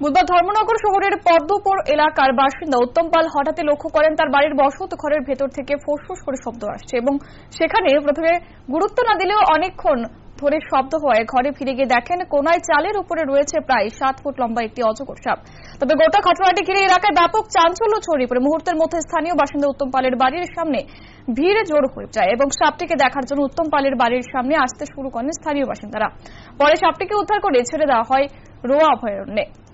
বুধবার ধর্মনগর শহরের পদ্মপুর এলাকার বাসিন্দা উত্তম পাল হঠাৎ লক্ষ্য করেন তার বাড়ির বসত ঘরের ভেতর থেকে ফোসফোস করে শব্দ আসছে এবং সেখানে প্রথমে গুরুত্ব না দিলেও অনেকক্ষণ ধরে শব্দ হয় ঘরে ফিরে গিয়ে দেখেন কোনায় চালের উপরে রয়েছে প্রায় সাত ফুট লম্বা একটি অজগর সাপ তবে গোটা ঘটনাটি ঘিরে এলাকায় ব্যাপক চাঞ্চল্য ছড়িয়ে পড়ে মুহূর্তের মধ্যে স্থানীয় বাসিন্দা উত্তম পালের বাড়ির সামনে ভিড়ে জোর হয়ে যায় এবং সাপটিকে দেখার জন্য উত্তম পালের বাড়ির সামনে আসতে শুরু করেন স্থানীয় বাসিন্দারা পরে সাপটিকে উদ্ধার করে ছেড়ে দেওয়া হয় রোয়া অভয়ারণ্যে